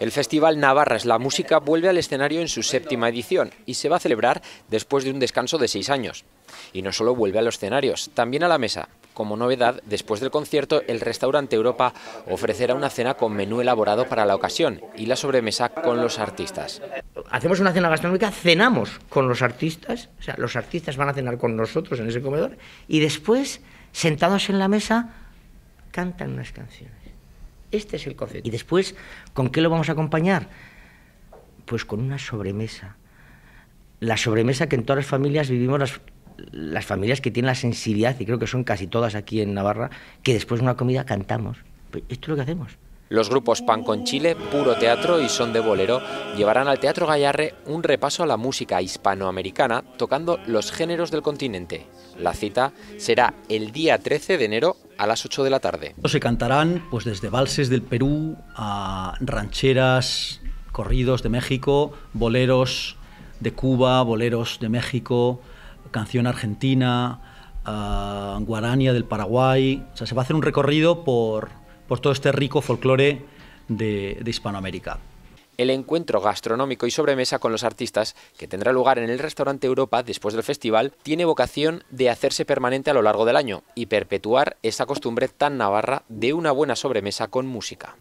El Festival Navarra es la Música vuelve al escenario en su séptima edición y se va a celebrar después de un descanso de seis años. Y no solo vuelve a los escenarios, también a la mesa. Como novedad, después del concierto, el restaurante Europa ofrecerá una cena con menú elaborado para la ocasión y la sobremesa con los artistas. Hacemos una cena gastronómica, cenamos con los artistas, o sea, los artistas van a cenar con nosotros en ese comedor y después, sentados en la mesa, cantan unas canciones. Este es el concepto. Y después, ¿con qué lo vamos a acompañar? Pues con una sobremesa. La sobremesa que en todas las familias vivimos las, familias que tienen la sensibilidad, y creo que son casi todas aquí en Navarra, que después de una comida cantamos. Pues esto es lo que hacemos. Los grupos Pan con Chile, Puro Teatro y Son de Bolero llevarán al Teatro Gallarre un repaso a la música hispanoamericana tocando los géneros del continente. La cita será el día 13 de enero a las 8 de la tarde. Se cantarán pues, desde valses del Perú a rancheras, corridos de México, boleros de Cuba, boleros de México, canción argentina, ah, guarania del Paraguay. O sea, se va a hacer un recorrido por por todo este rico folclore de, Hispanoamérica el encuentro gastronómico y sobremesa con los artistas que tendrá lugar en el restaurante Europa después del festival tiene vocación de hacerse permanente a lo largo del año y perpetuar esa costumbre tan navarra de una buena sobremesa con música.